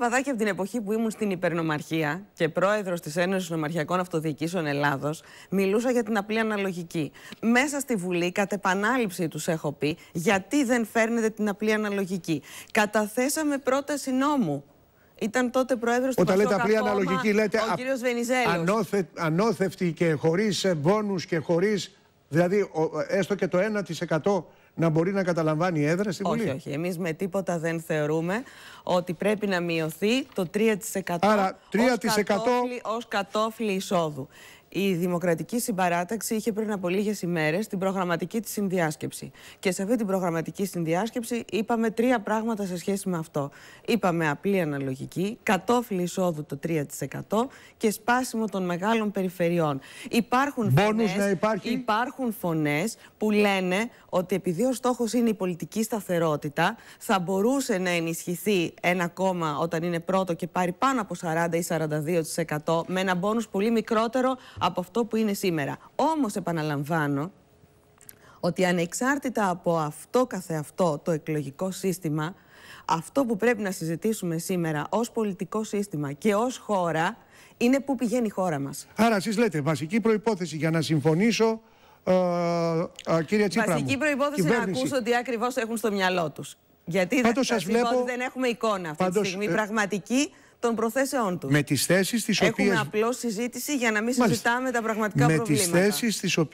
παδάκι από την εποχή που ήμουν στην υπερνομαρχία και πρόεδρος της Ένωσης Νομαρχιακών Αυτοδιοικήσεων Ελλάδος, μιλούσα για την απλή αναλογική. Μέσα στη Βουλή, κατ' επανάληψη τους έχω πει, γιατί δεν φέρνετε την απλή αναλογική. Καταθέσαμε πρόταση νόμου. Ήταν τότε πρόεδρος του Όταν λέτε απλή αναλογική, λέτε. Ο κύριο Ανώθε, ανώθευτη και χωρίς μπόνους και χωρίς. Δηλαδή, έστω και το 1% να μπορεί να καταλαμβάνει έδρα στη Όχι, όχι. Εμείς με τίποτα δεν θεωρούμε ότι πρέπει να μειωθεί το 3%. Άρα 3% ως κατόφλι, κατόφλι εισόδου. Η Δημοκρατική Συμπαράταξη είχε πριν από λίγες ημέρες την προγραμματική της συνδιάσκεψη. Και σε αυτή την προγραμματική συνδιάσκεψη είπαμε τρία πράγματα σε σχέση με αυτό. Είπαμε απλή αναλογική, κατόφλι εισόδου το 3% και σπάσιμο των μεγάλων περιφερειών. Υπάρχουν φωνέ που λένε ότι επειδή ο στόχος είναι η πολιτική σταθερότητα, θα μπορούσε να ενισχυθεί ένα κόμμα όταν είναι πρώτο και πάρει πάνω από 40 ή 42% με ένα μπόνους πολύ μικρότερο από αυτό που είναι σήμερα. Όμως επαναλαμβάνω ότι ανεξάρτητα από αυτό καθεαυτό το εκλογικό σύστημα, αυτό που πρέπει να συζητήσουμε σήμερα ως πολιτικό σύστημα και ως χώρα είναι πού πηγαίνει η χώρα μας. Άρα εσείς λέτε βασική προϋπόθεση για να συμφωνήσω ε, ε κύριε Τσίπρα Βασική προϋπόθεση κυβέρνηση. να ακούσω τι ακριβώς έχουν στο μυαλό τους. Γιατί δεν, δεν έχουμε εικόνα αυτή τη στιγμή. Ε... Πραγματική των προθέσεών τους. Με τις θέσεις τις Έχουμε απλώς συζήτηση για να μην συζητάμε τα πραγματικά προβλήματα. Με